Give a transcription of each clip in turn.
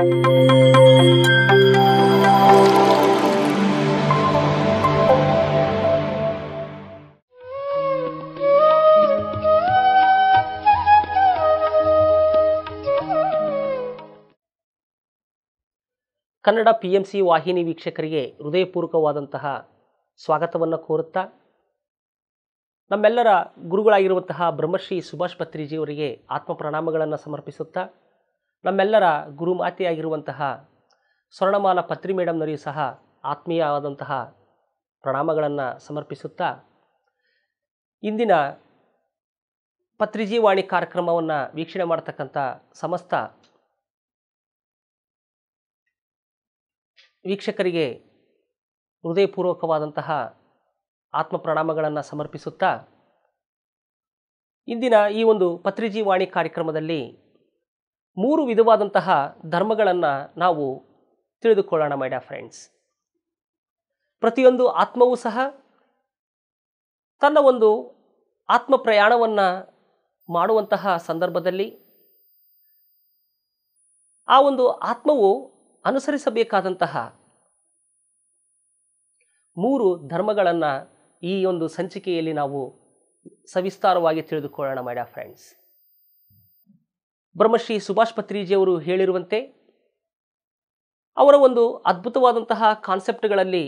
Kannada P M C ವಾಹಿನಿ ವೀಕ್ಷಕರಿಗೆ ಹೃದಯಪೂರ್ವಕವಾದಂತಹ ಸ್ವಾಗತವನ್ನು ಕೋರುತ್ತಾ ನಮ್ಮೆಲ್ಲರ ಗುರುಗಳಾಗಿರುವಂತಹ ಬ್ರಹ್ಮಶ್ರೀ ಸುಭಾಷ್ ಪತ್ರಿಜಿಯವರಿಗೆ ಆತ್ಮ ಪ್ರಣಾಮಗಳನ್ನು ಸಮರ್ಪಿಸುತ್ತಾ ನಮ್ಮೆಲ್ಲರ ಗುರುಮಾತೆಯಾಗಿರುವಂತಹ ಸ್ವರ್ಣಮಾಲ ಪತ್ರಿ ಮೇಡಮ್ನರಿಗೂ ಸಹ ಆತ್ಮೀಯವಾದಂತಹ ಪ್ರಣಾಮಗಳನ್ನು ಸಮರ್ಪಿಸುತ್ತಾ ಇಂದಿನ ಪತ್ರಿಜೀವಾಣಿ ಕಾರ್ಯಕ್ರಮವನ್ನು ವೀಕ್ಷಣೆ ಮಾಡತಕ್ಕಂಥ ಸಮಸ್ತ ವೀಕ್ಷಕರಿಗೆ ಹೃದಯಪೂರ್ವಕವಾದಂತಹ ಆತ್ಮ ಪ್ರಣಾಮಗಳನ್ನು ಸಮರ್ಪಿಸುತ್ತಾ ಇಂದಿನ ಈ ಒಂದು ಪತ್ರಿಜೀವಾಣಿ ಕಾರ್ಯಕ್ರಮದಲ್ಲಿ ಮೂರು ವಿಧವಾದಂತಹ ಧರ್ಮಗಳನ್ನು ನಾವು ತಿಳಿದುಕೊಳ್ಳೋಣ ಮೈ ಫ್ರೆಂಡ್ಸ್ ಪ್ರತಿಯೊಂದು ಆತ್ಮವೂ ಸಹ ತನ್ನ ಒಂದು ಆತ್ಮ ಪ್ರಯಾಣವನ್ನು ಮಾಡುವಂತಹ ಸಂದರ್ಭದಲ್ಲಿ ಆ ಒಂದು ಆತ್ಮವು ಅನುಸರಿಸಬೇಕಾದಂತಹ ಮೂರು ಧರ್ಮಗಳನ್ನು ಈ ಒಂದು ಸಂಚಿಕೆಯಲ್ಲಿ ನಾವು ಸವಿಸ್ತಾರವಾಗಿ ತಿಳಿದುಕೊಳ್ಳೋಣ ಮೈ ಫ್ರೆಂಡ್ಸ್ ಬ್ರಹ್ಮಶ್ರೀ ಸುಭಾಷ್ ಪತ್ರಿಜಿಯವರು ಹೇಳಿರುವಂತೆ ಅವರ ಒಂದು ಅದ್ಭುತವಾದಂತಹ ಕಾನ್ಸೆಪ್ಟ್ಗಳಲ್ಲಿ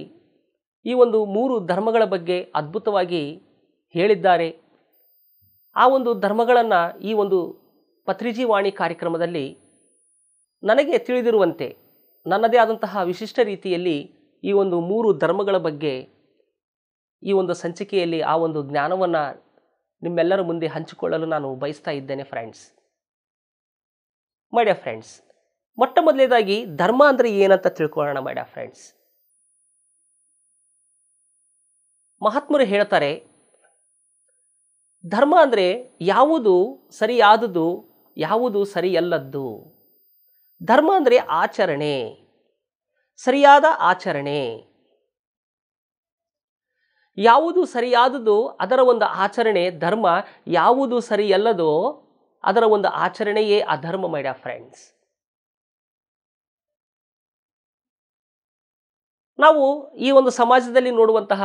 ಈ ಒಂದು ಮೂರು ಧರ್ಮಗಳ ಬಗ್ಗೆ ಅದ್ಭುತವಾಗಿ ಹೇಳಿದ್ದಾರೆ ಆ ಒಂದು ಧರ್ಮಗಳನ್ನು ಈ ಒಂದು ಪತ್ರಿಜಿ ವಾಣಿ ಕಾರ್ಯಕ್ರಮದಲ್ಲಿ ನನಗೆ ತಿಳಿದಿರುವಂತೆ ನನ್ನದೇ ಆದಂತಹ ವಿಶಿಷ್ಟ ರೀತಿಯಲ್ಲಿ ಈ ಒಂದು ಮೂರು ಧರ್ಮಗಳ ಬಗ್ಗೆ ಈ ಒಂದು ಸಂಚಿಕೆಯಲ್ಲಿ ಆ ಒಂದು ಜ್ಞಾನವನ್ನು ನಿಮ್ಮೆಲ್ಲರ ಮುಂದೆ ಹಂಚಿಕೊಳ್ಳಲು ನಾನು ಬಯಸ್ತಾ ಇದ್ದೇನೆ ಫ್ರೆಂಡ್ಸ್ ಮೈಡಿಯ ಫ್ರೆಂಡ್ಸ್ ಮೊಟ್ಟ ಮೊದಲನೇದಾಗಿ ಧರ್ಮ ಅಂದರೆ ಏನಂತ ತಿಳ್ಕೊಳ್ಳೋಣ ಮೈಡಿಯ ಫ್ರೆಂಡ್ಸ್ ಮಹಾತ್ಮರು ಹೇಳ್ತಾರೆ ಧರ್ಮ ಅಂದರೆ ಯಾವುದು ಸರಿಯಾದದ್ದು ಯಾವುದು ಸರಿಯಲ್ಲದ್ದು ಧರ್ಮ ಅಂದರೆ ಆಚರಣೆ ಸರಿಯಾದ ಆಚರಣೆ ಯಾವುದು ಸರಿಯಾದದ್ದು ಅದರ ಒಂದು ಆಚರಣೆ ಧರ್ಮ ಯಾವುದು ಸರಿಯಲ್ಲದೋ ಅದರ ಒಂದು ಆಚರಣೆಯೇ ಅಧರ್ಮ ಮೈಡ ಫ್ರೆಂಡ್ಸ್ ನಾವು ಈ ಒಂದು ಸಮಾಜದಲ್ಲಿ ನೋಡುವಂತಹ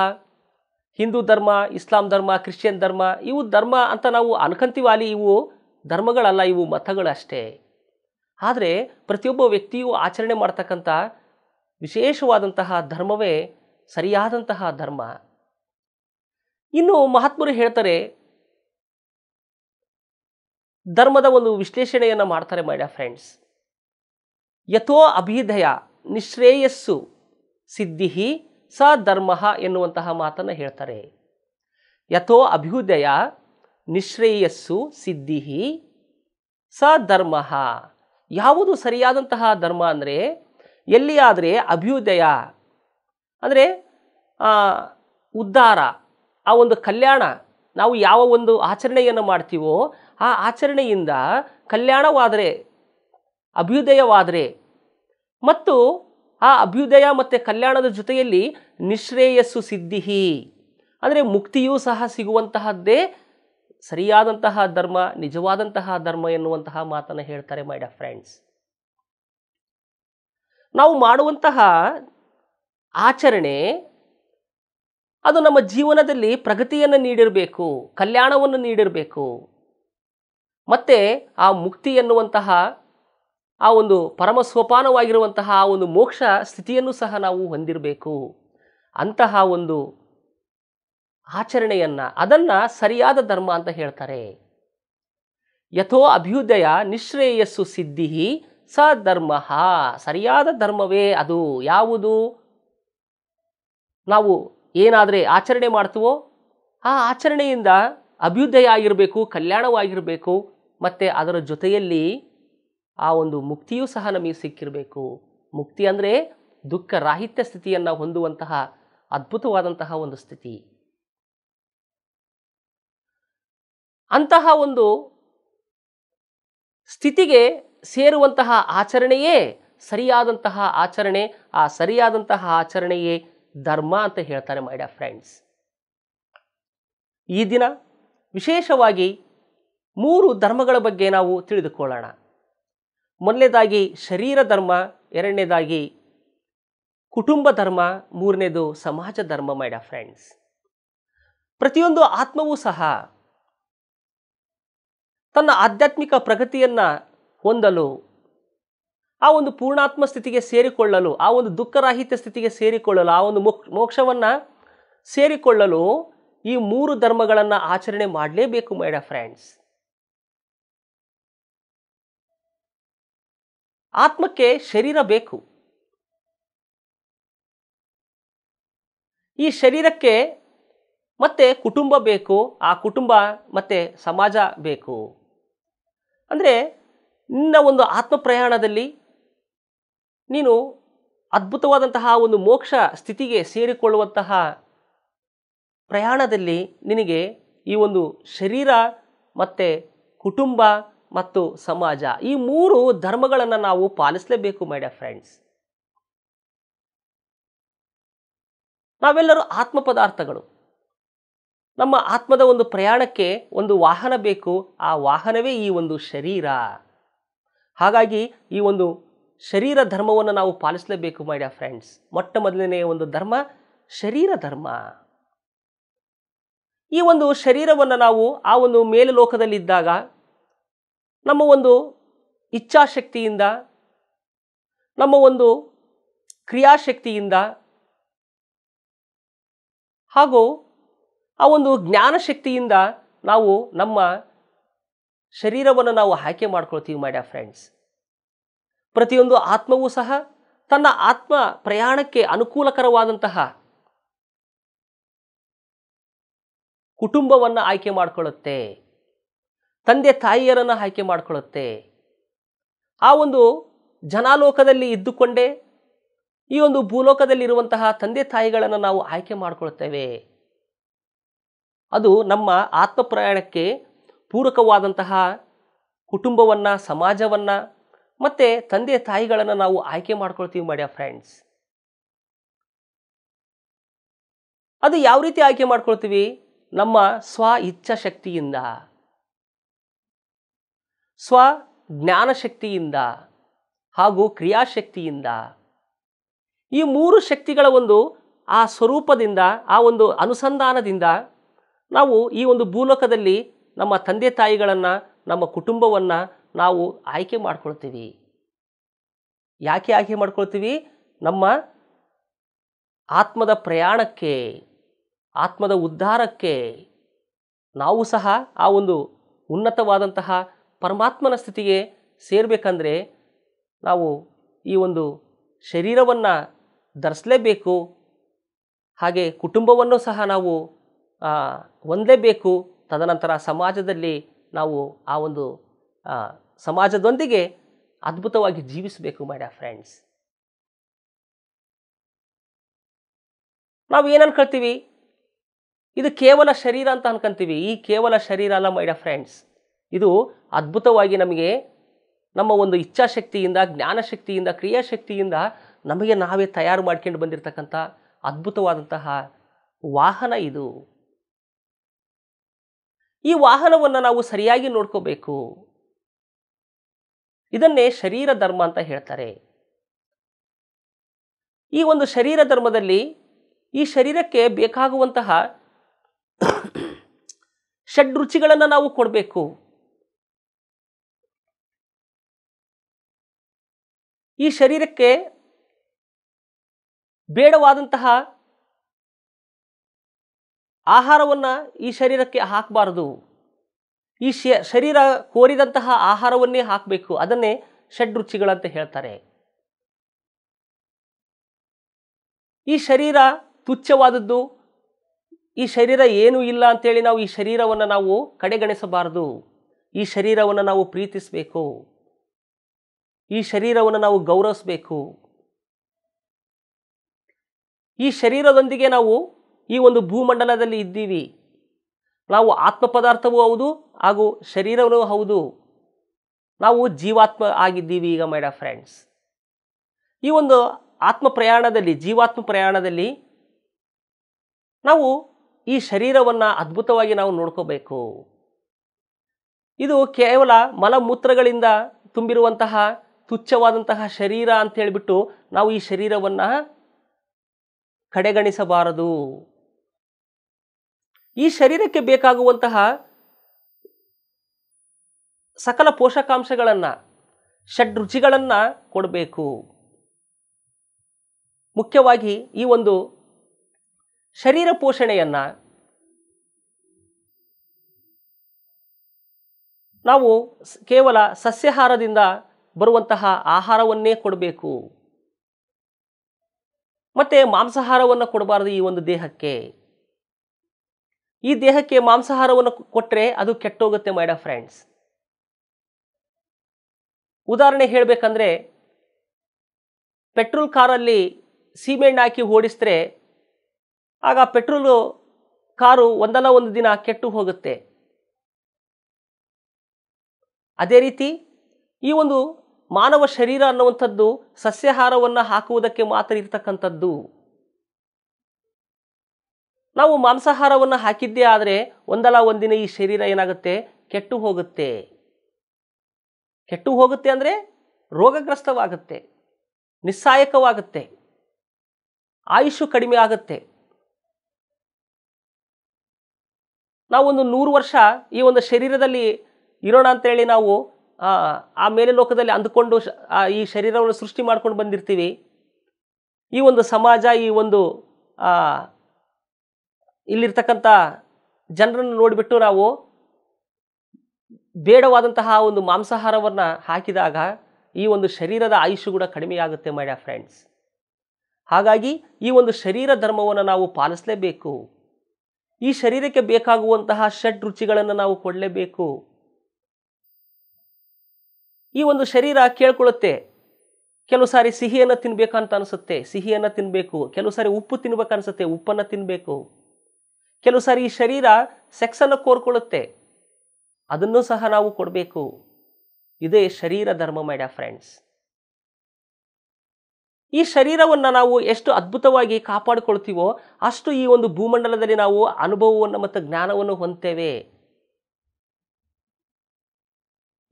ಹಿಂದೂ ಧರ್ಮ ಇಸ್ಲಾಂ ಧರ್ಮ ಕ್ರಿಶ್ಚಿಯನ್ ಧರ್ಮ ಇವು ಧರ್ಮ ಅಂತ ನಾವು ಅಲ್ಲಿ ಇವು ಧರ್ಮಗಳಲ್ಲ ಇವು ಮತಗಳಷ್ಟೇ ಆದರೆ ಪ್ರತಿಯೊಬ್ಬ ವ್ಯಕ್ತಿಯು ಆಚರಣೆ ಮಾಡ್ತಕ್ಕಂಥ ವಿಶೇಷವಾದಂತಹ ಧರ್ಮವೇ ಸರಿಯಾದಂತಹ ಧರ್ಮ ಇನ್ನು ಮಹಾತ್ಮರು ಹೇಳ್ತಾರೆ ಧರ್ಮದ ಒಂದು ವಿಶ್ಲೇಷಣೆಯನ್ನು ಮಾಡ್ತಾರೆ ಮೈ ಫ್ರೆಂಡ್ಸ್ ಯಥೋ ಅಭ್ಯುದಯ ನಿಶ್ರೇಯಸ್ಸು ಸಿದ್ಧಿಹಿ ಸ ಧರ್ಮ ಎನ್ನುವಂತಹ ಮಾತನ್ನು ಹೇಳ್ತಾರೆ ಯಥೋ ಅಭ್ಯುದಯ ನಿಶ್ರೇಯಸ್ಸು ಸಿದ್ಧಿಹಿ ಸ ಧರ್ಮ ಯಾವುದು ಸರಿಯಾದಂತಹ ಧರ್ಮ ಅಂದರೆ ಎಲ್ಲಿಯಾದರೆ ಅಭ್ಯುದಯ ಅಂದರೆ ಉದ್ಧಾರ ಆ ಒಂದು ಕಲ್ಯಾಣ ನಾವು ಯಾವ ಒಂದು ಆಚರಣೆಯನ್ನು ಮಾಡ್ತೀವೋ ಆ ಆಚರಣೆಯಿಂದ ಕಲ್ಯಾಣವಾದರೆ ಅಭ್ಯುದಯವಾದರೆ ಮತ್ತು ಆ ಅಭ್ಯುದಯ ಮತ್ತು ಕಲ್ಯಾಣದ ಜೊತೆಯಲ್ಲಿ ನಿಶ್ರೇಯಸ್ಸು ಸಿದ್ಧಿಹಿ ಅಂದರೆ ಮುಕ್ತಿಯೂ ಸಹ ಸಿಗುವಂತಹದ್ದೇ ಸರಿಯಾದಂತಹ ಧರ್ಮ ನಿಜವಾದಂತಹ ಧರ್ಮ ಎನ್ನುವಂತಹ ಮಾತನ್ನು ಹೇಳ್ತಾರೆ ಮೈ ಡರ್ ಫ್ರೆಂಡ್ಸ್ ನಾವು ಮಾಡುವಂತಹ ಆಚರಣೆ ಅದು ನಮ್ಮ ಜೀವನದಲ್ಲಿ ಪ್ರಗತಿಯನ್ನು ನೀಡಿರಬೇಕು ಕಲ್ಯಾಣವನ್ನು ನೀಡಿರಬೇಕು ಮತ್ತು ಆ ಮುಕ್ತಿ ಎನ್ನುವಂತಹ ಆ ಒಂದು ಪರಮ ಸೋಪಾನವಾಗಿರುವಂತಹ ಆ ಒಂದು ಮೋಕ್ಷ ಸ್ಥಿತಿಯನ್ನು ಸಹ ನಾವು ಹೊಂದಿರಬೇಕು ಅಂತಹ ಒಂದು ಆಚರಣೆಯನ್ನು ಅದನ್ನು ಸರಿಯಾದ ಧರ್ಮ ಅಂತ ಹೇಳ್ತಾರೆ ಯಥೋ ಅಭ್ಯುದಯ ನಿಶ್ರೇಯಸ್ಸು ಸಿದ್ಧಿ ಸ ಧರ್ಮ ಸರಿಯಾದ ಧರ್ಮವೇ ಅದು ಯಾವುದು ನಾವು ಏನಾದರೆ ಆಚರಣೆ ಮಾಡ್ತೀವೋ ಆ ಆಚರಣೆಯಿಂದ ಅಭ್ಯುದಯ ಆಗಿರಬೇಕು ಕಲ್ಯಾಣವಾಗಿರಬೇಕು ಮತ್ತು ಅದರ ಜೊತೆಯಲ್ಲಿ ಆ ಒಂದು ಮುಕ್ತಿಯೂ ಸಹ ನಮಗೆ ಸಿಕ್ಕಿರಬೇಕು ಮುಕ್ತಿ ಅಂದರೆ ದುಃಖ ರಾಹಿತ್ಯ ಸ್ಥಿತಿಯನ್ನು ಹೊಂದುವಂತಹ ಅದ್ಭುತವಾದಂತಹ ಒಂದು ಸ್ಥಿತಿ ಅಂತಹ ಒಂದು ಸ್ಥಿತಿಗೆ ಸೇರುವಂತಹ ಆಚರಣೆಯೇ ಸರಿಯಾದಂತಹ ಆಚರಣೆ ಆ ಸರಿಯಾದಂತಹ ಆಚರಣೆಯೇ ಧರ್ಮ ಅಂತ ಹೇಳ್ತಾರೆ ಮೈ ಡಿಯರ್ ಫ್ರೆಂಡ್ಸ್ ಈ ದಿನ ವಿಶೇಷವಾಗಿ ಮೂರು ಧರ್ಮಗಳ ಬಗ್ಗೆ ನಾವು ತಿಳಿದುಕೊಳ್ಳೋಣ ಮೊದಲನೇದಾಗಿ ಶರೀರ ಧರ್ಮ ಎರಡನೇದಾಗಿ ಕುಟುಂಬ ಧರ್ಮ ಮೂರನೇದು ಸಮಾಜ ಧರ್ಮ ಮೈಡ ಫ್ರೆಂಡ್ಸ್ ಪ್ರತಿಯೊಂದು ಆತ್ಮವೂ ಸಹ ತನ್ನ ಆಧ್ಯಾತ್ಮಿಕ ಪ್ರಗತಿಯನ್ನು ಹೊಂದಲು ಆ ಒಂದು ಪೂರ್ಣಾತ್ಮ ಸ್ಥಿತಿಗೆ ಸೇರಿಕೊಳ್ಳಲು ಆ ಒಂದು ದುಃಖರಾಹಿತ್ಯ ಸ್ಥಿತಿಗೆ ಸೇರಿಕೊಳ್ಳಲು ಆ ಒಂದು ಮೋಕ್ ಮೋಕ್ಷವನ್ನು ಸೇರಿಕೊಳ್ಳಲು ಈ ಮೂರು ಧರ್ಮಗಳನ್ನು ಆಚರಣೆ ಮಾಡಲೇಬೇಕು ಮೈಡ ಫ್ರೆಂಡ್ಸ್ ಆತ್ಮಕ್ಕೆ ಶರೀರ ಬೇಕು ಈ ಶರೀರಕ್ಕೆ ಮತ್ತೆ ಕುಟುಂಬ ಬೇಕು ಆ ಕುಟುಂಬ ಮತ್ತೆ ಸಮಾಜ ಬೇಕು ಅಂದರೆ ನಿನ್ನ ಒಂದು ಆತ್ಮ ಪ್ರಯಾಣದಲ್ಲಿ ನೀನು ಅದ್ಭುತವಾದಂತಹ ಒಂದು ಮೋಕ್ಷ ಸ್ಥಿತಿಗೆ ಸೇರಿಕೊಳ್ಳುವಂತಹ ಪ್ರಯಾಣದಲ್ಲಿ ನಿನಗೆ ಈ ಒಂದು ಶರೀರ ಮತ್ತು ಕುಟುಂಬ ಮತ್ತು ಸಮಾಜ ಈ ಮೂರು ಧರ್ಮಗಳನ್ನು ನಾವು ಪಾಲಿಸಲೇಬೇಕು ಮೈಡ ಫ್ರೆಂಡ್ಸ್ ನಾವೆಲ್ಲರೂ ಆತ್ಮ ಪದಾರ್ಥಗಳು ನಮ್ಮ ಆತ್ಮದ ಒಂದು ಪ್ರಯಾಣಕ್ಕೆ ಒಂದು ವಾಹನ ಬೇಕು ಆ ವಾಹನವೇ ಈ ಒಂದು ಶರೀರ ಹಾಗಾಗಿ ಈ ಒಂದು ಶರೀರ ಧರ್ಮವನ್ನು ನಾವು ಪಾಲಿಸಲೇಬೇಕು ಮೈಡ್ಯಾ ಫ್ರೆಂಡ್ಸ್ ಮೊಟ್ಟ ಮೊದಲನೆಯ ಒಂದು ಧರ್ಮ ಶರೀರ ಧರ್ಮ ಈ ಒಂದು ಶರೀರವನ್ನು ನಾವು ಆ ಒಂದು ಮೇಲುಲೋಕದಲ್ಲಿದ್ದಾಗ ನಮ್ಮ ಒಂದು ಇಚ್ಛಾಶಕ್ತಿಯಿಂದ ನಮ್ಮ ಒಂದು ಕ್ರಿಯಾಶಕ್ತಿಯಿಂದ ಹಾಗೂ ಆ ಒಂದು ಜ್ಞಾನಶಕ್ತಿಯಿಂದ ನಾವು ನಮ್ಮ ಶರೀರವನ್ನು ನಾವು ಆಯ್ಕೆ ಮಾಡ್ಕೊಳ್ತೀವಿ ಮೈ ಫ್ರೆಂಡ್ಸ್ ಪ್ರತಿಯೊಂದು ಆತ್ಮವೂ ಸಹ ತನ್ನ ಆತ್ಮ ಪ್ರಯಾಣಕ್ಕೆ ಅನುಕೂಲಕರವಾದಂತಹ ಕುಟುಂಬವನ್ನು ಆಯ್ಕೆ ಮಾಡಿಕೊಳ್ಳುತ್ತೆ ತಂದೆ ತಾಯಿಯರನ್ನು ಆಯ್ಕೆ ಮಾಡಿಕೊಳ್ಳುತ್ತೆ ಆ ಒಂದು ಜನಾಲೋಕದಲ್ಲಿ ಇದ್ದುಕೊಂಡೇ ಈ ಒಂದು ಭೂಲೋಕದಲ್ಲಿರುವಂತಹ ತಂದೆ ತಾಯಿಗಳನ್ನು ನಾವು ಆಯ್ಕೆ ಮಾಡಿಕೊಳ್ಳುತ್ತೇವೆ ಅದು ನಮ್ಮ ಆತ್ಮ ಪ್ರಯಾಣಕ್ಕೆ ಪೂರಕವಾದಂತಹ ಕುಟುಂಬವನ್ನು ಸಮಾಜವನ್ನು ಮತ್ತು ತಂದೆ ತಾಯಿಗಳನ್ನು ನಾವು ಆಯ್ಕೆ ಮಾಡ್ಕೊಳ್ತೀವಿ ಮಾಡ್ಯ ಫ್ರೆಂಡ್ಸ್ ಅದು ಯಾವ ರೀತಿ ಆಯ್ಕೆ ಮಾಡ್ಕೊಳ್ತೀವಿ ನಮ್ಮ ಸ್ವ ಇಚ್ಛಾಶಕ್ತಿಯಿಂದ ಸ್ವ ಶಕ್ತಿಯಿಂದ ಹಾಗೂ ಕ್ರಿಯಾಶಕ್ತಿಯಿಂದ ಈ ಮೂರು ಶಕ್ತಿಗಳ ಒಂದು ಆ ಸ್ವರೂಪದಿಂದ ಆ ಒಂದು ಅನುಸಂಧಾನದಿಂದ ನಾವು ಈ ಒಂದು ಭೂಲೋಕದಲ್ಲಿ ನಮ್ಮ ತಂದೆ ತಾಯಿಗಳನ್ನು ನಮ್ಮ ಕುಟುಂಬವನ್ನು ನಾವು ಆಯ್ಕೆ ಮಾಡ್ಕೊಳ್ತೀವಿ ಯಾಕೆ ಆಯ್ಕೆ ಮಾಡ್ಕೊಳ್ತೀವಿ ನಮ್ಮ ಆತ್ಮದ ಪ್ರಯಾಣಕ್ಕೆ ಆತ್ಮದ ಉದ್ಧಾರಕ್ಕೆ ನಾವು ಸಹ ಆ ಒಂದು ಉನ್ನತವಾದಂತಹ ಪರಮಾತ್ಮನ ಸ್ಥಿತಿಗೆ ಸೇರಬೇಕಂದ್ರೆ ನಾವು ಈ ಒಂದು ಶರೀರವನ್ನು ಧರಿಸಲೇಬೇಕು ಹಾಗೆ ಕುಟುಂಬವನ್ನು ಸಹ ನಾವು ಹೊಂದಲೇಬೇಕು ತದನಂತರ ಸಮಾಜದಲ್ಲಿ ನಾವು ಆ ಒಂದು ಸಮಾಜದೊಂದಿಗೆ ಅದ್ಭುತವಾಗಿ ಜೀವಿಸಬೇಕು ಡಾ ಫ್ರೆಂಡ್ಸ್ ನಾವು ಏನು ಅನ್ಕೊಳ್ತೀವಿ ಇದು ಕೇವಲ ಶರೀರ ಅಂತ ಅನ್ಕೊಂತೀವಿ ಈ ಕೇವಲ ಶರೀರ ಅಲ್ಲ ಮೈಡ ಫ್ರೆಂಡ್ಸ್ ಇದು ಅದ್ಭುತವಾಗಿ ನಮಗೆ ನಮ್ಮ ಒಂದು ಇಚ್ಛಾಶಕ್ತಿಯಿಂದ ಜ್ಞಾನಶಕ್ತಿಯಿಂದ ಕ್ರಿಯಾಶಕ್ತಿಯಿಂದ ನಮಗೆ ನಾವೇ ತಯಾರು ಮಾಡ್ಕೊಂಡು ಬಂದಿರತಕ್ಕಂಥ ಅದ್ಭುತವಾದಂತಹ ವಾಹನ ಇದು ಈ ವಾಹನವನ್ನು ನಾವು ಸರಿಯಾಗಿ ನೋಡ್ಕೋಬೇಕು ಇದನ್ನೇ ಶರೀರ ಧರ್ಮ ಅಂತ ಹೇಳ್ತಾರೆ ಈ ಒಂದು ಶರೀರ ಧರ್ಮದಲ್ಲಿ ಈ ಶರೀರಕ್ಕೆ ಬೇಕಾಗುವಂತಹ ಷಡ್ ರುಚಿಗಳನ್ನು ನಾವು ಕೊಡಬೇಕು ಈ ಶರೀರಕ್ಕೆ ಬೇಡವಾದಂತಹ ಆಹಾರವನ್ನು ಈ ಶರೀರಕ್ಕೆ ಹಾಕಬಾರದು ಈ ಶರೀರ ಕೋರಿದಂತಹ ಆಹಾರವನ್ನೇ ಹಾಕಬೇಕು ಅದನ್ನೇ ಷಡ್ರುಚಿಗಳಂತ ಹೇಳ್ತಾರೆ ಈ ಶರೀರ ತುಚ್ಛವಾದದ್ದು ಈ ಶರೀರ ಏನೂ ಇಲ್ಲ ಅಂತೇಳಿ ನಾವು ಈ ಶರೀರವನ್ನು ನಾವು ಕಡೆಗಣಿಸಬಾರದು ಈ ಶರೀರವನ್ನು ನಾವು ಪ್ರೀತಿಸಬೇಕು ಈ ಶರೀರವನ್ನು ನಾವು ಗೌರವಿಸಬೇಕು ಈ ಶರೀರದೊಂದಿಗೆ ನಾವು ಈ ಒಂದು ಭೂಮಂಡಲದಲ್ಲಿ ಇದ್ದೀವಿ ನಾವು ಆತ್ಮ ಪದಾರ್ಥವೂ ಹೌದು ಹಾಗೂ ಶರೀರವೂ ಹೌದು ನಾವು ಜೀವಾತ್ಮ ಆಗಿದ್ದೀವಿ ಈಗ ಮೈ ಫ್ರೆಂಡ್ಸ್ ಈ ಒಂದು ಆತ್ಮ ಪ್ರಯಾಣದಲ್ಲಿ ಜೀವಾತ್ಮ ಪ್ರಯಾಣದಲ್ಲಿ ನಾವು ಈ ಶರೀರವನ್ನು ಅದ್ಭುತವಾಗಿ ನಾವು ನೋಡ್ಕೋಬೇಕು ಇದು ಕೇವಲ ಮಲಮೂತ್ರಗಳಿಂದ ತುಂಬಿರುವಂತಹ ತುಚ್ಛವಾದಂತಹ ಶರೀರ ಅಂತ ಹೇಳಿಬಿಟ್ಟು ನಾವು ಈ ಶರೀರವನ್ನು ಕಡೆಗಣಿಸಬಾರದು ಈ ಶರೀರಕ್ಕೆ ಬೇಕಾಗುವಂತಹ ಸಕಲ ಪೋಷಕಾಂಶಗಳನ್ನು ಷಡ್ರುಚಿಗಳನ್ನು ಕೊಡಬೇಕು ಮುಖ್ಯವಾಗಿ ಈ ಒಂದು ಶರೀರ ಪೋಷಣೆಯನ್ನು ನಾವು ಕೇವಲ ಸಸ್ಯಾಹಾರದಿಂದ ಬರುವಂತಹ ಆಹಾರವನ್ನೇ ಕೊಡಬೇಕು ಮತ್ತು ಮಾಂಸಾಹಾರವನ್ನು ಕೊಡಬಾರದು ಈ ಒಂದು ದೇಹಕ್ಕೆ ಈ ದೇಹಕ್ಕೆ ಮಾಂಸಾಹಾರವನ್ನು ಕೊಟ್ಟರೆ ಅದು ಕೆಟ್ಟೋಗುತ್ತೆ ಮೈಡ ಫ್ರೆಂಡ್ಸ್ ಉದಾಹರಣೆ ಹೇಳಬೇಕಂದ್ರೆ ಪೆಟ್ರೋಲ್ ಕಾರಲ್ಲಿ ಸೀಮೆಣ್ಣೆ ಹಾಕಿ ಓಡಿಸಿದ್ರೆ ಆಗ ಪೆಟ್ರೋಲು ಕಾರು ಒಂದಲ್ಲ ಒಂದು ದಿನ ಕೆಟ್ಟು ಹೋಗುತ್ತೆ ಅದೇ ರೀತಿ ಈ ಒಂದು ಮಾನವ ಶರೀರ ಅನ್ನುವಂಥದ್ದು ಸಸ್ಯಾಹಾರವನ್ನು ಹಾಕುವುದಕ್ಕೆ ಮಾತ್ರ ಇರತಕ್ಕಂಥದ್ದು ನಾವು ಮಾಂಸಾಹಾರವನ್ನು ಹಾಕಿದ್ದೇ ಆದರೆ ಒಂದಲ್ಲ ಒಂದಿನ ಈ ಶರೀರ ಏನಾಗುತ್ತೆ ಕೆಟ್ಟು ಹೋಗುತ್ತೆ ಕೆಟ್ಟು ಹೋಗುತ್ತೆ ಅಂದರೆ ರೋಗಗ್ರಸ್ತವಾಗುತ್ತೆ ನಿಸ್ಸಾಯಕವಾಗುತ್ತೆ ಆಯುಷು ಕಡಿಮೆ ಆಗುತ್ತೆ ನಾವೊಂದು ನೂರು ವರ್ಷ ಈ ಒಂದು ಶರೀರದಲ್ಲಿ ಇರೋಣ ಅಂತೇಳಿ ನಾವು ಆ ಮೇಲೆ ಲೋಕದಲ್ಲಿ ಅಂದುಕೊಂಡು ಈ ಶರೀರವನ್ನು ಸೃಷ್ಟಿ ಮಾಡ್ಕೊಂಡು ಬಂದಿರ್ತೀವಿ ಈ ಒಂದು ಸಮಾಜ ಈ ಒಂದು ಇಲ್ಲಿರ್ತಕ್ಕಂಥ ಜನರನ್ನು ನೋಡಿಬಿಟ್ಟು ನಾವು ಬೇಡವಾದಂತಹ ಒಂದು ಮಾಂಸಾಹಾರವನ್ನು ಹಾಕಿದಾಗ ಈ ಒಂದು ಶರೀರದ ಆಯುಷು ಕೂಡ ಕಡಿಮೆಯಾಗುತ್ತೆ ಮೈ ಡ್ಯಾ ಫ್ರೆಂಡ್ಸ್ ಹಾಗಾಗಿ ಈ ಒಂದು ಶರೀರ ಧರ್ಮವನ್ನು ನಾವು ಪಾಲಿಸಲೇಬೇಕು ಈ ಶರೀರಕ್ಕೆ ಬೇಕಾಗುವಂತಹ ಷಡ್ ರುಚಿಗಳನ್ನು ನಾವು ಕೊಡಲೇಬೇಕು ಈ ಒಂದು ಶರೀರ ಕೇಳ್ಕೊಳ್ಳುತ್ತೆ ಕೆಲವು ಸಾರಿ ಸಿಹಿಯನ್ನು ತಿನ್ನಬೇಕಂತ ಅನಿಸುತ್ತೆ ಸಿಹಿಯನ್ನು ತಿನ್ನಬೇಕು ಕೆಲವು ಸಾರಿ ಉಪ್ಪು ತಿನ್ಬೇಕನ್ಸುತ್ತೆ ಉಪ್ಪನ್ನು ತಿನ್ನಬೇಕು ಕೆಲವು ಸಾರಿ ಈ ಶರೀರ ಸೆಕ್ಸನ್ನು ಕೋರ್ಕೊಳ್ಳುತ್ತೆ ಅದನ್ನು ಸಹ ನಾವು ಕೊಡಬೇಕು ಇದೇ ಶರೀರ ಧರ್ಮ ಮೈಡ ಫ್ರೆಂಡ್ಸ್ ಈ ಶರೀರವನ್ನು ನಾವು ಎಷ್ಟು ಅದ್ಭುತವಾಗಿ ಕಾಪಾಡಿಕೊಳ್ತೀವೋ ಅಷ್ಟು ಈ ಒಂದು ಭೂಮಂಡಲದಲ್ಲಿ ನಾವು ಅನುಭವವನ್ನು ಮತ್ತು ಜ್ಞಾನವನ್ನು ಹೊಂದ್ತೇವೆ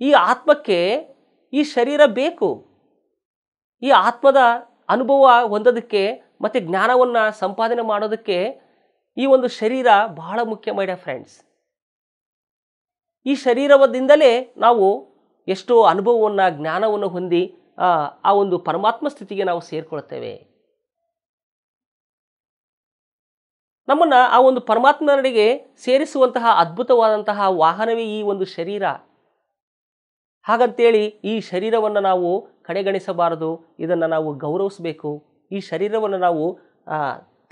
ಈ ಆತ್ಮಕ್ಕೆ ಈ ಶರೀರ ಬೇಕು ಈ ಆತ್ಮದ ಅನುಭವ ಹೊಂದೋದಕ್ಕೆ ಮತ್ತು ಜ್ಞಾನವನ್ನು ಸಂಪಾದನೆ ಮಾಡೋದಕ್ಕೆ ಈ ಒಂದು ಶರೀರ ಬಹಳ ಮುಖ್ಯ ಮೈಡ ಫ್ರೆಂಡ್ಸ್ ಈ ಶರೀರದಿಂದಲೇ ನಾವು ಎಷ್ಟೋ ಅನುಭವವನ್ನು ಜ್ಞಾನವನ್ನು ಹೊಂದಿ ಆ ಒಂದು ಪರಮಾತ್ಮ ಸ್ಥಿತಿಗೆ ನಾವು ಸೇರಿಕೊಳ್ತೇವೆ ನಮ್ಮನ್ನು ಆ ಒಂದು ಪರಮಾತ್ಮನಡೆಗೆ ಸೇರಿಸುವಂತಹ ಅದ್ಭುತವಾದಂತಹ ವಾಹನವೇ ಈ ಒಂದು ಶರೀರ ಹಾಗಂತೇಳಿ ಈ ಶರೀರವನ್ನು ನಾವು ಕಡೆಗಣಿಸಬಾರದು ಇದನ್ನು ನಾವು ಗೌರವಿಸಬೇಕು ಈ ಶರೀರವನ್ನು ನಾವು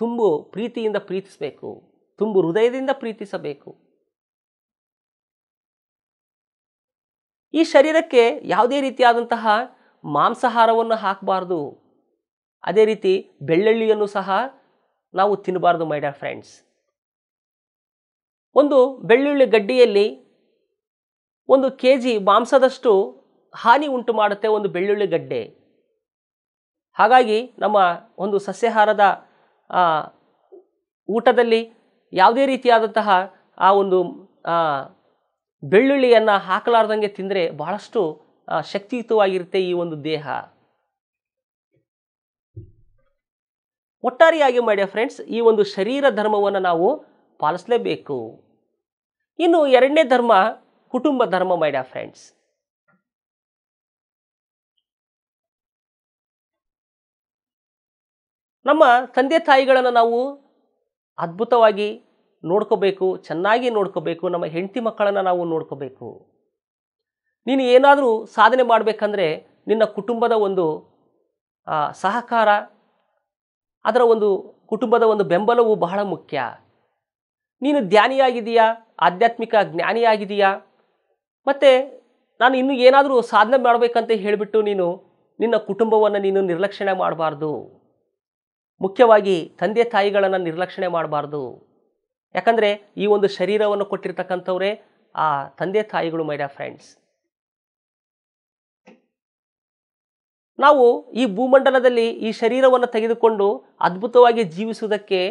ತುಂಬು ಪ್ರೀತಿಯಿಂದ ಪ್ರೀತಿಸಬೇಕು ತುಂಬು ಹೃದಯದಿಂದ ಪ್ರೀತಿಸಬೇಕು ಈ ಶರೀರಕ್ಕೆ ಯಾವುದೇ ರೀತಿಯಾದಂತಹ ಮಾಂಸಾಹಾರವನ್ನು ಹಾಕಬಾರ್ದು ಅದೇ ರೀತಿ ಬೆಳ್ಳುಳ್ಳಿಯನ್ನು ಸಹ ನಾವು ತಿನ್ನಬಾರ್ದು ಮೈ ಡಿಯರ್ ಫ್ರೆಂಡ್ಸ್ ಒಂದು ಬೆಳ್ಳುಳ್ಳಿ ಗಡ್ಡಿಯಲ್ಲಿ ಒಂದು ಕೆ ಜಿ ಮಾಂಸದಷ್ಟು ಹಾನಿ ಉಂಟು ಮಾಡುತ್ತೆ ಒಂದು ಬೆಳ್ಳುಳ್ಳಿ ಗಡ್ಡೆ ಹಾಗಾಗಿ ನಮ್ಮ ಒಂದು ಸಸ್ಯಾಹಾರದ ಊಟದಲ್ಲಿ ಯಾವುದೇ ರೀತಿಯಾದಂತಹ ಆ ಒಂದು ಬೆಳ್ಳುಳ್ಳಿಯನ್ನು ಹಾಕಲಾರ್ದಂಗೆ ತಿಂದರೆ ಬಹಳಷ್ಟು ಶಕ್ತಿಯುತವಾಗಿರುತ್ತೆ ಈ ಒಂದು ದೇಹ ಒಟ್ಟಾರೆಯಾಗಿ ಮಾಡಿಯ ಫ್ರೆಂಡ್ಸ್ ಈ ಒಂದು ಶರೀರ ಧರ್ಮವನ್ನು ನಾವು ಪಾಲಿಸಲೇಬೇಕು ಇನ್ನು ಎರಡನೇ ಧರ್ಮ ಕುಟುಂಬ ಧರ್ಮ ಮೈ ಡ್ಯಾ ಫ್ರೆಂಡ್ಸ್ ನಮ್ಮ ತಂದೆ ತಾಯಿಗಳನ್ನು ನಾವು ಅದ್ಭುತವಾಗಿ ನೋಡ್ಕೋಬೇಕು ಚೆನ್ನಾಗಿ ನೋಡ್ಕೋಬೇಕು ನಮ್ಮ ಹೆಂಡತಿ ಮಕ್ಕಳನ್ನು ನಾವು ನೋಡ್ಕೋಬೇಕು ನೀನು ಏನಾದರೂ ಸಾಧನೆ ಮಾಡಬೇಕಂದ್ರೆ ನಿನ್ನ ಕುಟುಂಬದ ಒಂದು ಸಹಕಾರ ಅದರ ಒಂದು ಕುಟುಂಬದ ಒಂದು ಬೆಂಬಲವು ಬಹಳ ಮುಖ್ಯ ನೀನು ಧ್ಯಾನಿಯಾಗಿದೆಯಾ ಆಧ್ಯಾತ್ಮಿಕ ಜ್ಞಾನಿಯಾಗಿದೆಯಾ ಮತ್ತು ನಾನು ಇನ್ನೂ ಏನಾದರೂ ಸಾಧನೆ ಮಾಡಬೇಕಂತ ಹೇಳಿಬಿಟ್ಟು ನೀನು ನಿನ್ನ ಕುಟುಂಬವನ್ನು ನೀನು ನಿರ್ಲಕ್ಷಣೆ ಮಾಡಬಾರ್ದು ಮುಖ್ಯವಾಗಿ ತಂದೆ ತಾಯಿಗಳನ್ನು ನಿರ್ಲಕ್ಷಣೆ ಮಾಡಬಾರ್ದು ಯಾಕಂದರೆ ಈ ಒಂದು ಶರೀರವನ್ನು ಕೊಟ್ಟಿರ್ತಕ್ಕಂಥವರೇ ಆ ತಂದೆ ತಾಯಿಗಳು ಮೈಡ ಫ್ರೆಂಡ್ಸ್ ನಾವು ಈ ಭೂಮಂಡಲದಲ್ಲಿ ಈ ಶರೀರವನ್ನು ತೆಗೆದುಕೊಂಡು ಅದ್ಭುತವಾಗಿ ಜೀವಿಸುವುದಕ್ಕೆ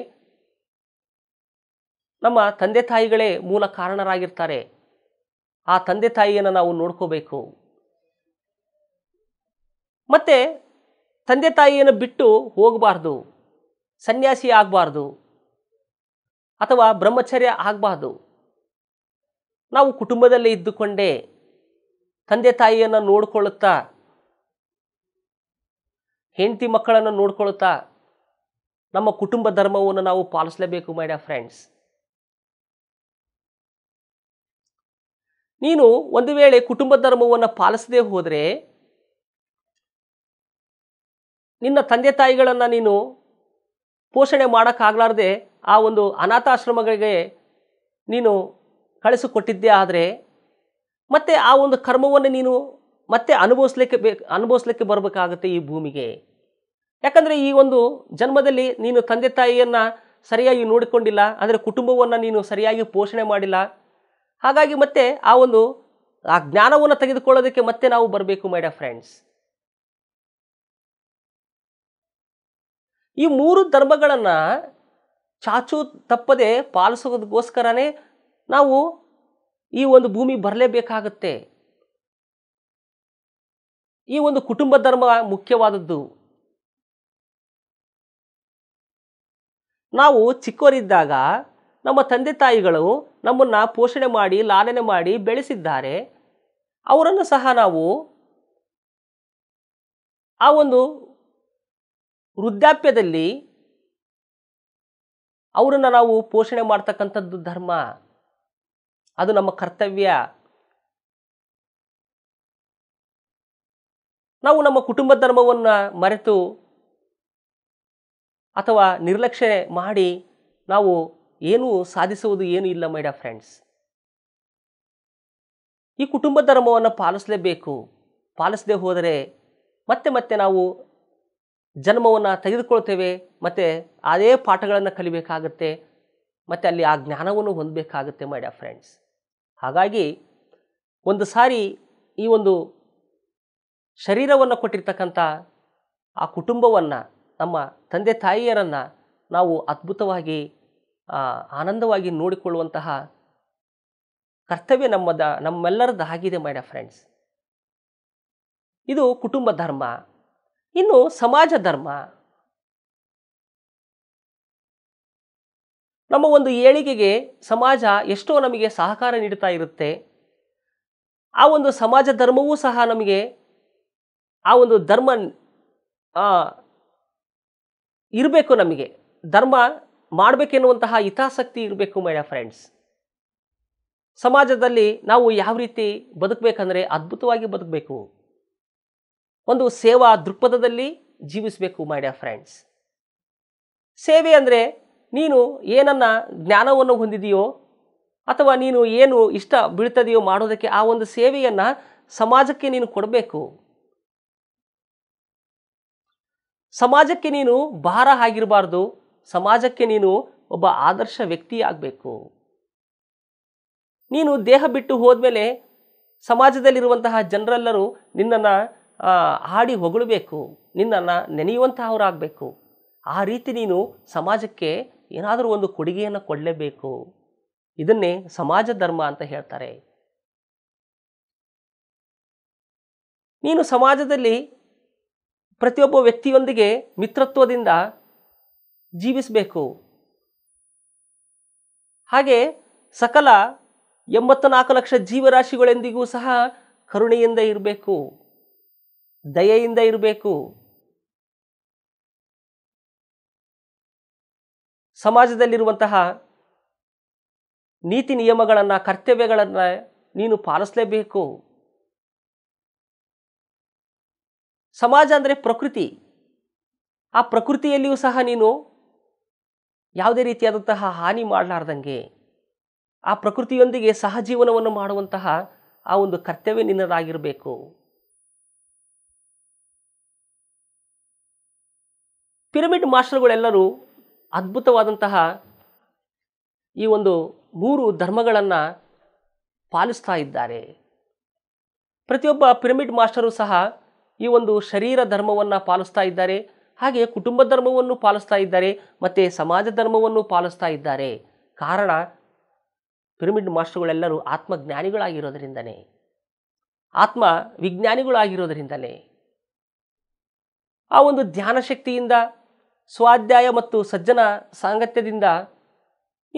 ನಮ್ಮ ತಂದೆ ತಾಯಿಗಳೇ ಮೂಲ ಕಾರಣರಾಗಿರ್ತಾರೆ ಆ ತಂದೆ ತಾಯಿಯನ್ನು ನಾವು ನೋಡ್ಕೋಬೇಕು ಮತ್ತು ತಂದೆ ತಾಯಿಯನ್ನು ಬಿಟ್ಟು ಹೋಗಬಾರ್ದು ಸನ್ಯಾಸಿ ಆಗಬಾರ್ದು ಅಥವಾ ಬ್ರಹ್ಮಚರ್ಯ ಆಗಬಾರ್ದು ನಾವು ಕುಟುಂಬದಲ್ಲೇ ಇದ್ದುಕೊಂಡೇ ತಂದೆ ತಾಯಿಯನ್ನು ನೋಡಿಕೊಳ್ಳುತ್ತಾ ಹೆಂಡತಿ ಮಕ್ಕಳನ್ನು ನೋಡ್ಕೊಳ್ಳುತ್ತಾ ನಮ್ಮ ಕುಟುಂಬ ಧರ್ಮವನ್ನು ನಾವು ಪಾಲಿಸಲೇಬೇಕು ಮೈ ಫ್ರೆಂಡ್ಸ್ ನೀನು ಒಂದು ವೇಳೆ ಕುಟುಂಬ ಧರ್ಮವನ್ನು ಪಾಲಿಸದೇ ಹೋದರೆ ನಿನ್ನ ತಂದೆ ತಾಯಿಗಳನ್ನು ನೀನು ಪೋಷಣೆ ಮಾಡೋಕ್ಕಾಗಲಾರ್ದೆ ಆ ಒಂದು ಅನಾಥಾಶ್ರಮಗಳಿಗೆ ನೀನು ಕಳಿಸಿಕೊಟ್ಟಿದ್ದೆ ಆದರೆ ಮತ್ತೆ ಆ ಒಂದು ಕರ್ಮವನ್ನು ನೀನು ಮತ್ತೆ ಅನುಭವಿಸ್ಲಿಕ್ಕೆ ಬೇಕು ಅನುಭವಿಸ್ಲಿಕ್ಕೆ ಬರಬೇಕಾಗುತ್ತೆ ಈ ಭೂಮಿಗೆ ಯಾಕಂದರೆ ಈ ಒಂದು ಜನ್ಮದಲ್ಲಿ ನೀನು ತಂದೆ ತಾಯಿಯನ್ನು ಸರಿಯಾಗಿ ನೋಡಿಕೊಂಡಿಲ್ಲ ಅಂದರೆ ಕುಟುಂಬವನ್ನು ನೀನು ಸರಿಯಾಗಿ ಪೋಷಣೆ ಮಾಡಿಲ್ಲ ಹಾಗಾಗಿ ಮತ್ತೆ ಆ ಒಂದು ಆ ಜ್ಞಾನವನ್ನು ತೆಗೆದುಕೊಳ್ಳೋದಕ್ಕೆ ಮತ್ತೆ ನಾವು ಬರಬೇಕು ಮೈ ಫ್ರೆಂಡ್ಸ್ ಈ ಮೂರು ಧರ್ಮಗಳನ್ನು ಚಾಚು ತಪ್ಪದೆ ಪಾಲಿಸೋದಕ್ಕೋಸ್ಕರನೇ ನಾವು ಈ ಒಂದು ಭೂಮಿ ಬರಲೇಬೇಕಾಗುತ್ತೆ ಈ ಒಂದು ಕುಟುಂಬ ಧರ್ಮ ಮುಖ್ಯವಾದದ್ದು ನಾವು ಚಿಕ್ಕವರಿದ್ದಾಗ ನಮ್ಮ ತಂದೆ ತಾಯಿಗಳು ನಮ್ಮನ್ನು ಪೋಷಣೆ ಮಾಡಿ ಲಾಲನೆ ಮಾಡಿ ಬೆಳೆಸಿದ್ದಾರೆ ಅವರನ್ನು ಸಹ ನಾವು ಆ ಒಂದು ವೃದ್ಧಾಪ್ಯದಲ್ಲಿ ಅವರನ್ನು ನಾವು ಪೋಷಣೆ ಮಾಡ್ತಕ್ಕಂಥದ್ದು ಧರ್ಮ ಅದು ನಮ್ಮ ಕರ್ತವ್ಯ ನಾವು ನಮ್ಮ ಕುಟುಂಬ ಧರ್ಮವನ್ನು ಮರೆತು ಅಥವಾ ನಿರ್ಲಕ್ಷ್ಯ ಮಾಡಿ ನಾವು ಏನೂ ಸಾಧಿಸುವುದು ಏನೂ ಇಲ್ಲ ಮೈ ಫ್ರೆಂಡ್ಸ್ ಈ ಕುಟುಂಬ ಧರ್ಮವನ್ನು ಪಾಲಿಸಲೇಬೇಕು ಪಾಲಿಸದೆ ಹೋದರೆ ಮತ್ತೆ ಮತ್ತೆ ನಾವು ಜನ್ಮವನ್ನು ತೆಗೆದುಕೊಳ್ತೇವೆ ಮತ್ತು ಅದೇ ಪಾಠಗಳನ್ನು ಕಲಿಬೇಕಾಗುತ್ತೆ ಮತ್ತು ಅಲ್ಲಿ ಆ ಜ್ಞಾನವನ್ನು ಹೊಂದಬೇಕಾಗುತ್ತೆ ಮೈ ಫ್ರೆಂಡ್ಸ್ ಹಾಗಾಗಿ ಒಂದು ಸಾರಿ ಈ ಒಂದು ಶರೀರವನ್ನು ಕೊಟ್ಟಿರ್ತಕ್ಕಂಥ ಆ ಕುಟುಂಬವನ್ನು ನಮ್ಮ ತಂದೆ ತಾಯಿಯರನ್ನು ನಾವು ಅದ್ಭುತವಾಗಿ ಆನಂದವಾಗಿ ನೋಡಿಕೊಳ್ಳುವಂತಹ ಕರ್ತವ್ಯ ನಮ್ಮದ ನಮ್ಮೆಲ್ಲರದ್ದು ಆಗಿದೆ ಮೈಡ ಫ್ರೆಂಡ್ಸ್ ಇದು ಕುಟುಂಬ ಧರ್ಮ ಇನ್ನು ಸಮಾಜ ಧರ್ಮ ನಮ್ಮ ಒಂದು ಏಳಿಗೆಗೆ ಸಮಾಜ ಎಷ್ಟೋ ನಮಗೆ ಸಹಕಾರ ನೀಡ್ತಾ ಇರುತ್ತೆ ಆ ಒಂದು ಸಮಾಜ ಧರ್ಮವೂ ಸಹ ನಮಗೆ ಆ ಒಂದು ಧರ್ಮ ಇರಬೇಕು ನಮಗೆ ಧರ್ಮ ಮಾಡಬೇಕೆನ್ನುವಂತಹ ಹಿತಾಸಕ್ತಿ ಇರಬೇಕು ಮೈ ಫ್ರೆಂಡ್ಸ್ ಸಮಾಜದಲ್ಲಿ ನಾವು ಯಾವ ರೀತಿ ಬದುಕಬೇಕಂದ್ರೆ ಅದ್ಭುತವಾಗಿ ಬದುಕಬೇಕು ಒಂದು ಸೇವಾ ದೃಕ್ಪಥದಲ್ಲಿ ಜೀವಿಸಬೇಕು ಮೈ ಡಿಯರ್ ಫ್ರೆಂಡ್ಸ್ ಸೇವೆ ಅಂದರೆ ನೀನು ಏನನ್ನ ಜ್ಞಾನವನ್ನು ಹೊಂದಿದೆಯೋ ಅಥವಾ ನೀನು ಏನು ಇಷ್ಟ ಬೀಳ್ತದೆಯೋ ಮಾಡೋದಕ್ಕೆ ಆ ಒಂದು ಸೇವೆಯನ್ನು ಸಮಾಜಕ್ಕೆ ನೀನು ಕೊಡಬೇಕು ಸಮಾಜಕ್ಕೆ ನೀನು ಭಾರ ಆಗಿರಬಾರ್ದು ಸಮಾಜಕ್ಕೆ ನೀನು ಒಬ್ಬ ಆದರ್ಶ ವ್ಯಕ್ತಿ ಆಗಬೇಕು ನೀನು ದೇಹ ಬಿಟ್ಟು ಹೋದ್ಮೇಲೆ ಸಮಾಜದಲ್ಲಿರುವಂತಹ ಜನರೆಲ್ಲರೂ ನಿನ್ನನ್ನು ಹಾಡಿ ಹೊಗಳಬೇಕು ನಿನ್ನನ್ನು ನೆನೆಯುವಂತಹವರಾಗಬೇಕು ಆ ರೀತಿ ನೀನು ಸಮಾಜಕ್ಕೆ ಏನಾದರೂ ಒಂದು ಕೊಡುಗೆಯನ್ನು ಕೊಡಲೇಬೇಕು ಇದನ್ನೇ ಸಮಾಜ ಧರ್ಮ ಅಂತ ಹೇಳ್ತಾರೆ ನೀನು ಸಮಾಜದಲ್ಲಿ ಪ್ರತಿಯೊಬ್ಬ ವ್ಯಕ್ತಿಯೊಂದಿಗೆ ಮಿತ್ರತ್ವದಿಂದ ಜೀವಿಸಬೇಕು ಹಾಗೆ ಸಕಲ ಎಂಬತ್ತು ನಾಲ್ಕು ಲಕ್ಷ ಜೀವರಾಶಿಗಳೆಂದಿಗೂ ಸಹ ಕರುಣೆಯಿಂದ ಇರಬೇಕು ದಯೆಯಿಂದ ಇರಬೇಕು ಸಮಾಜದಲ್ಲಿರುವಂತಹ ನೀತಿ ನಿಯಮಗಳನ್ನು ಕರ್ತವ್ಯಗಳನ್ನು ನೀನು ಪಾಲಿಸಲೇಬೇಕು ಸಮಾಜ ಅಂದರೆ ಪ್ರಕೃತಿ ಆ ಪ್ರಕೃತಿಯಲ್ಲಿಯೂ ಸಹ ನೀನು ಯಾವುದೇ ರೀತಿಯಾದಂತಹ ಹಾನಿ ಮಾಡಲಾರ್ದಂಗೆ ಆ ಪ್ರಕೃತಿಯೊಂದಿಗೆ ಸಹಜೀವನವನ್ನು ಮಾಡುವಂತಹ ಆ ಒಂದು ಕರ್ತವ್ಯ ನಿನ್ನದಾಗಿರಬೇಕು ಪಿರಮಿಡ್ ಮಾಸ್ಟರ್ಗಳೆಲ್ಲರೂ ಅದ್ಭುತವಾದಂತಹ ಈ ಒಂದು ಮೂರು ಧರ್ಮಗಳನ್ನು ಪಾಲಿಸ್ತಾ ಇದ್ದಾರೆ ಪ್ರತಿಯೊಬ್ಬ ಪಿರಮಿಡ್ ಮಾಸ್ಟರು ಸಹ ಈ ಒಂದು ಶರೀರ ಧರ್ಮವನ್ನು ಪಾಲಿಸ್ತಾ ಇದ್ದಾರೆ ಹಾಗೆ ಕುಟುಂಬ ಧರ್ಮವನ್ನು ಪಾಲಿಸ್ತಾ ಇದ್ದಾರೆ ಮತ್ತು ಸಮಾಜ ಧರ್ಮವನ್ನು ಪಾಲಿಸ್ತಾ ಇದ್ದಾರೆ ಕಾರಣ ಪಿರಮಿಡ್ ಮಾಸ್ಟರ್ಗಳೆಲ್ಲರೂ ಆತ್ಮಜ್ಞಾನಿಗಳಾಗಿರೋದರಿಂದಲೇ ಆತ್ಮ ವಿಜ್ಞಾನಿಗಳಾಗಿರೋದರಿಂದಲೇ ಆ ಒಂದು ಧ್ಯಾನ ಶಕ್ತಿಯಿಂದ ಸ್ವಾಧ್ಯಾಯ ಮತ್ತು ಸಜ್ಜನ ಸಾಂಗತ್ಯದಿಂದ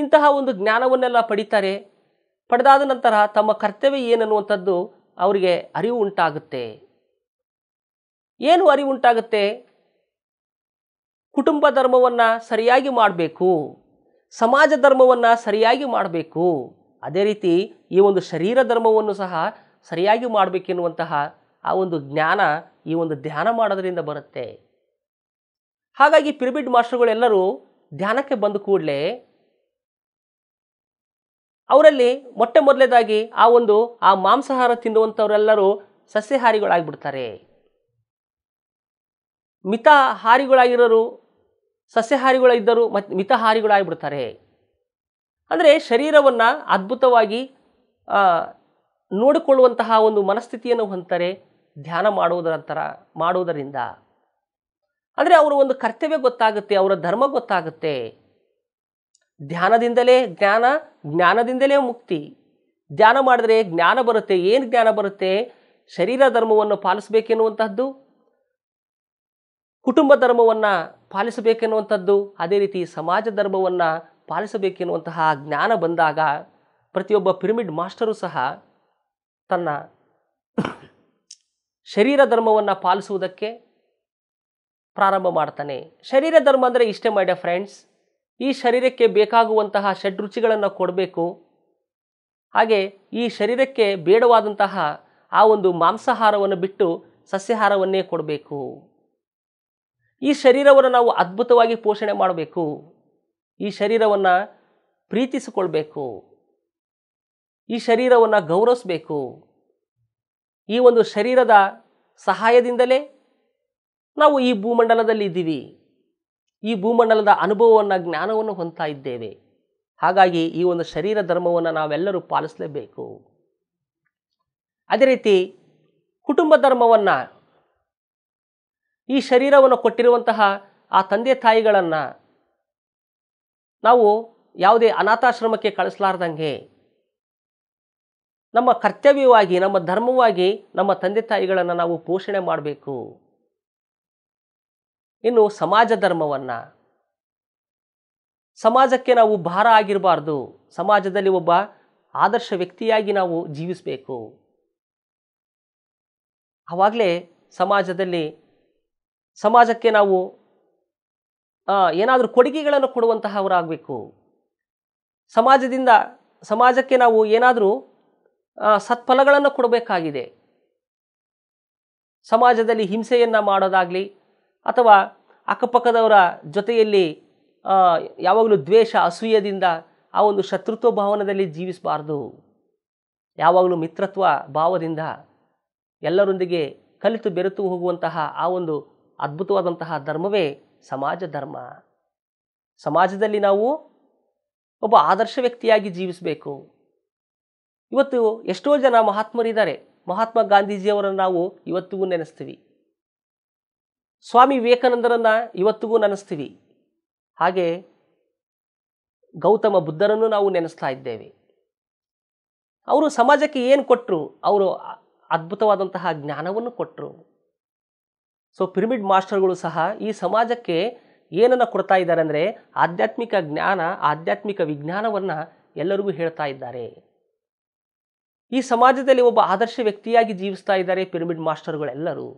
ಇಂತಹ ಒಂದು ಜ್ಞಾನವನ್ನೆಲ್ಲ ಪಡಿತಾರೆ ಪಡೆದಾದ ನಂತರ ತಮ್ಮ ಕರ್ತವ್ಯ ಏನನ್ನುವಂಥದ್ದು ಅವರಿಗೆ ಅರಿವು ಉಂಟಾಗುತ್ತೆ ಏನು ಅರಿವು ಉಂಟಾಗುತ್ತೆ ಕುಟುಂಬ ಧರ್ಮವನ್ನು ಸರಿಯಾಗಿ ಮಾಡಬೇಕು ಸಮಾಜ ಧರ್ಮವನ್ನು ಸರಿಯಾಗಿ ಮಾಡಬೇಕು ಅದೇ ರೀತಿ ಈ ಒಂದು ಶರೀರ ಧರ್ಮವನ್ನು ಸಹ ಸರಿಯಾಗಿ ಮಾಡಬೇಕೆನ್ನುವಂತಹ ಆ ಒಂದು ಜ್ಞಾನ ಈ ಒಂದು ಧ್ಯಾನ ಮಾಡೋದರಿಂದ ಬರುತ್ತೆ ಹಾಗಾಗಿ ಪಿರಿಬಿಡ್ ಮಾಸ್ಟರ್ಗಳೆಲ್ಲರೂ ಧ್ಯಾನಕ್ಕೆ ಬಂದ ಕೂಡಲೇ ಅವರಲ್ಲಿ ಮೊಟ್ಟೆ ಮೊದಲೇದಾಗಿ ಆ ಒಂದು ಆ ಮಾಂಸಾಹಾರ ತಿನ್ನುವಂಥವರೆಲ್ಲರೂ ಸಸ್ಯಹಾರಿಗಳಾಗಿಬಿಡ್ತಾರೆ ಮಿತಾಹಾರಿಗಳಾಗಿರೋರು ಸಸ್ಯಹಾರಿಗಳಿದ್ದರೂ ಮತ್ತು ಮಿತಹಾರಿಗಳಾಗಿಬಿಡ್ತಾರೆ ಅಂದರೆ ಶರೀರವನ್ನು ಅದ್ಭುತವಾಗಿ ನೋಡಿಕೊಳ್ಳುವಂತಹ ಒಂದು ಮನಸ್ಥಿತಿಯನ್ನು ಹೊಂದ್ತಾರೆ ಧ್ಯಾನ ಮಾಡುವುದರ ಥರ ಮಾಡುವುದರಿಂದ ಅಂದರೆ ಅವರ ಒಂದು ಕರ್ತವ್ಯ ಗೊತ್ತಾಗುತ್ತೆ ಅವರ ಧರ್ಮ ಗೊತ್ತಾಗುತ್ತೆ ಧ್ಯಾನದಿಂದಲೇ ಜ್ಞಾನ ಜ್ಞಾನದಿಂದಲೇ ಮುಕ್ತಿ ಧ್ಯಾನ ಮಾಡಿದ್ರೆ ಜ್ಞಾನ ಬರುತ್ತೆ ಏನು ಜ್ಞಾನ ಬರುತ್ತೆ ಶರೀರ ಧರ್ಮವನ್ನು ಪಾಲಿಸಬೇಕೆನ್ನುವಂತಹದ್ದು ಕುಟುಂಬ ಧರ್ಮವನ್ನು ಪಾಲಿಸಬೇಕೆನ್ನುವಂಥದ್ದು ಅದೇ ರೀತಿ ಸಮಾಜ ಧರ್ಮವನ್ನು ಪಾಲಿಸಬೇಕೆನ್ನುವಂತಹ ಜ್ಞಾನ ಬಂದಾಗ ಪ್ರತಿಯೊಬ್ಬ ಪಿರಮಿಡ್ ಮಾಸ್ಟರು ಸಹ ತನ್ನ ಶರೀರ ಧರ್ಮವನ್ನು ಪಾಲಿಸುವುದಕ್ಕೆ ಪ್ರಾರಂಭ ಮಾಡ್ತಾನೆ ಶರೀರ ಧರ್ಮ ಅಂದರೆ ಇಷ್ಟೇ ಮಾಡ್ಯ ಫ್ರೆಂಡ್ಸ್ ಈ ಶರೀರಕ್ಕೆ ಬೇಕಾಗುವಂತಹ ರುಚಿಗಳನ್ನು ಕೊಡಬೇಕು ಹಾಗೆ ಈ ಶರೀರಕ್ಕೆ ಬೇಡವಾದಂತಹ ಆ ಒಂದು ಮಾಂಸಾಹಾರವನ್ನು ಬಿಟ್ಟು ಸಸ್ಯಾಹಾರವನ್ನೇ ಕೊಡಬೇಕು ಈ ಶರೀರವನ್ನು ನಾವು ಅದ್ಭುತವಾಗಿ ಪೋಷಣೆ ಮಾಡಬೇಕು ಈ ಶರೀರವನ್ನು ಪ್ರೀತಿಸಿಕೊಳ್ಬೇಕು ಈ ಶರೀರವನ್ನು ಗೌರವಿಸಬೇಕು ಈ ಒಂದು ಶರೀರದ ಸಹಾಯದಿಂದಲೇ ನಾವು ಈ ಭೂಮಂಡಲದಲ್ಲಿ ಇದ್ದೀವಿ ಈ ಭೂಮಂಡಲದ ಅನುಭವವನ್ನು ಜ್ಞಾನವನ್ನು ಹೊಂತಾ ಇದ್ದೇವೆ ಹಾಗಾಗಿ ಈ ಒಂದು ಶರೀರ ಧರ್ಮವನ್ನು ನಾವೆಲ್ಲರೂ ಪಾಲಿಸಲೇಬೇಕು ಅದೇ ರೀತಿ ಕುಟುಂಬ ಧರ್ಮವನ್ನು ಈ ಶರೀರವನ್ನು ಕೊಟ್ಟಿರುವಂತಹ ಆ ತಂದೆ ತಾಯಿಗಳನ್ನು ನಾವು ಯಾವುದೇ ಅನಾಥಾಶ್ರಮಕ್ಕೆ ಕಳಿಸ್ಲಾರ್ದಂಗೆ ನಮ್ಮ ಕರ್ತವ್ಯವಾಗಿ ನಮ್ಮ ಧರ್ಮವಾಗಿ ನಮ್ಮ ತಂದೆ ತಾಯಿಗಳನ್ನು ನಾವು ಪೋಷಣೆ ಮಾಡಬೇಕು ಇನ್ನು ಸಮಾಜ ಧರ್ಮವನ್ನು ಸಮಾಜಕ್ಕೆ ನಾವು ಭಾರ ಆಗಿರಬಾರ್ದು ಸಮಾಜದಲ್ಲಿ ಒಬ್ಬ ಆದರ್ಶ ವ್ಯಕ್ತಿಯಾಗಿ ನಾವು ಜೀವಿಸಬೇಕು ಆವಾಗಲೇ ಸಮಾಜದಲ್ಲಿ ಸಮಾಜಕ್ಕೆ ನಾವು ಏನಾದರೂ ಕೊಡುಗೆಗಳನ್ನು ಕೊಡುವಂತಹವರಾಗಬೇಕು ಸಮಾಜದಿಂದ ಸಮಾಜಕ್ಕೆ ನಾವು ಏನಾದರೂ ಸತ್ಫಲಗಳನ್ನು ಕೊಡಬೇಕಾಗಿದೆ ಸಮಾಜದಲ್ಲಿ ಹಿಂಸೆಯನ್ನು ಮಾಡೋದಾಗಲಿ ಅಥವಾ ಅಕ್ಕಪಕ್ಕದವರ ಜೊತೆಯಲ್ಲಿ ಯಾವಾಗಲೂ ದ್ವೇಷ ಅಸೂಯದಿಂದ ಆ ಒಂದು ಶತ್ರುತ್ವ ಭಾವನದಲ್ಲಿ ಜೀವಿಸಬಾರ್ದು ಯಾವಾಗಲೂ ಮಿತ್ರತ್ವ ಭಾವದಿಂದ ಎಲ್ಲರೊಂದಿಗೆ ಕಲಿತು ಬೆರೆತು ಹೋಗುವಂತಹ ಆ ಒಂದು ಅದ್ಭುತವಾದಂತಹ ಧರ್ಮವೇ ಸಮಾಜ ಧರ್ಮ ಸಮಾಜದಲ್ಲಿ ನಾವು ಒಬ್ಬ ಆದರ್ಶ ವ್ಯಕ್ತಿಯಾಗಿ ಜೀವಿಸಬೇಕು ಇವತ್ತು ಎಷ್ಟೋ ಜನ ಮಹಾತ್ಮರಿದ್ದಾರೆ ಮಹಾತ್ಮ ಗಾಂಧೀಜಿಯವರನ್ನು ನಾವು ಇವತ್ತಿಗೂ ನೆನೆಸ್ತೀವಿ ಸ್ವಾಮಿ ವಿವೇಕಾನಂದರನ್ನು ಇವತ್ತಿಗೂ ನೆನೆಸ್ತೀವಿ ಹಾಗೆ ಗೌತಮ ಬುದ್ಧರನ್ನು ನಾವು ನೆನೆಸ್ತಾ ಇದ್ದೇವೆ ಅವರು ಸಮಾಜಕ್ಕೆ ಏನು ಕೊಟ್ಟರು ಅವರು ಅದ್ಭುತವಾದಂತಹ ಜ್ಞಾನವನ್ನು ಕೊಟ್ಟರು ಸೊ ಪಿರಮಿಡ್ ಮಾಸ್ಟರ್ಗಳು ಸಹ ಈ ಸಮಾಜಕ್ಕೆ ಏನನ್ನು ಕೊಡ್ತಾ ಇದ್ದಾರೆ ಅಂದರೆ ಆಧ್ಯಾತ್ಮಿಕ ಜ್ಞಾನ ಆಧ್ಯಾತ್ಮಿಕ ವಿಜ್ಞಾನವನ್ನು ಎಲ್ಲರಿಗೂ ಹೇಳ್ತಾ ಇದ್ದಾರೆ ಈ ಸಮಾಜದಲ್ಲಿ ಒಬ್ಬ ಆದರ್ಶ ವ್ಯಕ್ತಿಯಾಗಿ ಜೀವಿಸ್ತಾ ಇದ್ದಾರೆ ಪಿರಮಿಡ್ ಮಾಸ್ಟರ್ಗಳೆಲ್ಲರೂ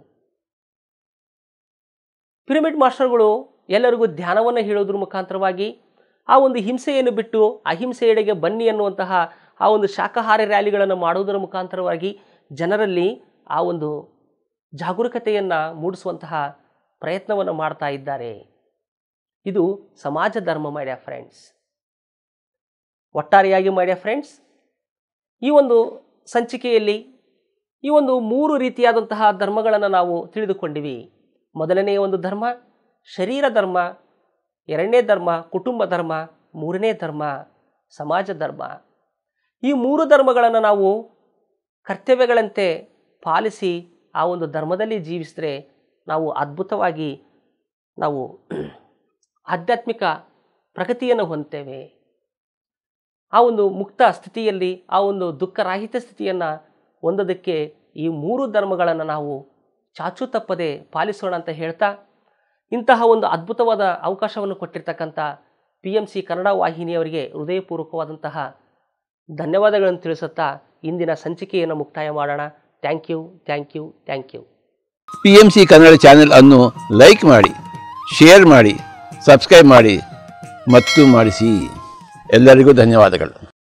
ಪಿರಮಿಡ್ ಮಾಸ್ಟರ್ಗಳು ಎಲ್ಲರಿಗೂ ಧ್ಯಾನವನ್ನು ಹೇಳೋದ್ರ ಮುಖಾಂತರವಾಗಿ ಆ ಒಂದು ಹಿಂಸೆಯನ್ನು ಬಿಟ್ಟು ಅಹಿಂಸೆಯೆಡೆಗೆ ಬನ್ನಿ ಅನ್ನುವಂತಹ ಆ ಒಂದು ಶಾಖಾಹಾರಿ ರ್ಯಾಲಿಗಳನ್ನು ಮಾಡೋದರ ಮುಖಾಂತರವಾಗಿ ಜನರಲ್ಲಿ ಆ ಒಂದು ಜಾಗರೂಕತೆಯನ್ನು ಮೂಡಿಸುವಂತಹ ಪ್ರಯತ್ನವನ್ನು ಮಾಡ್ತಾ ಇದ್ದಾರೆ ಇದು ಸಮಾಜ ಧರ್ಮ ಮಾಡ್ಯ ಫ್ರೆಂಡ್ಸ್ ಒಟ್ಟಾರೆಯಾಗಿ ಮಾಡ್ಯ ಫ್ರೆಂಡ್ಸ್ ಈ ಒಂದು ಸಂಚಿಕೆಯಲ್ಲಿ ಈ ಒಂದು ಮೂರು ರೀತಿಯಾದಂತಹ ಧರ್ಮಗಳನ್ನು ನಾವು ತಿಳಿದುಕೊಂಡಿವಿ ಮೊದಲನೆಯ ಒಂದು ಧರ್ಮ ಶರೀರ ಧರ್ಮ ಎರಡನೇ ಧರ್ಮ ಕುಟುಂಬ ಧರ್ಮ ಮೂರನೇ ಧರ್ಮ ಸಮಾಜ ಧರ್ಮ ಈ ಮೂರು ಧರ್ಮಗಳನ್ನು ನಾವು ಕರ್ತವ್ಯಗಳಂತೆ ಪಾಲಿಸಿ ಆ ಒಂದು ಧರ್ಮದಲ್ಲಿ ಜೀವಿಸಿದ್ರೆ ನಾವು ಅದ್ಭುತವಾಗಿ ನಾವು ಆಧ್ಯಾತ್ಮಿಕ ಪ್ರಗತಿಯನ್ನು ಹೊಂದ್ತೇವೆ ಆ ಒಂದು ಮುಕ್ತ ಸ್ಥಿತಿಯಲ್ಲಿ ಆ ಒಂದು ದುಃಖರಾಹಿತ ಸ್ಥಿತಿಯನ್ನು ಹೊಂದೋದಕ್ಕೆ ಈ ಮೂರು ಧರ್ಮಗಳನ್ನು ನಾವು ಚಾಚು ತಪ್ಪದೆ ಪಾಲಿಸೋಣ ಅಂತ ಹೇಳ್ತಾ ಇಂತಹ ಒಂದು ಅದ್ಭುತವಾದ ಅವಕಾಶವನ್ನು ಕೊಟ್ಟಿರ್ತಕ್ಕಂಥ ಪಿ ಎಮ್ ಸಿ ಕನ್ನಡ ವಾಹಿನಿಯವರಿಗೆ ಹೃದಯಪೂರ್ವಕವಾದಂತಹ ಧನ್ಯವಾದಗಳನ್ನು ತಿಳಿಸುತ್ತಾ ಇಂದಿನ ಸಂಚಿಕೆಯನ್ನು ಮುಕ್ತಾಯ ಮಾಡೋಣ thank you thank you thank you P M C Kannada channel ಅನ್ನು ಲೈಕ್ ಮಾಡಿ ಶೇರ್ ಮಾಡಿ ಸಬ್ಸ್ಕ್ರೈಬ್ ಮಾಡಿ ಮತ್ತು ಮಾಡಿಸಿ ಎಲ್ಲರಿಗೂ ಧನ್ಯವಾದಗಳು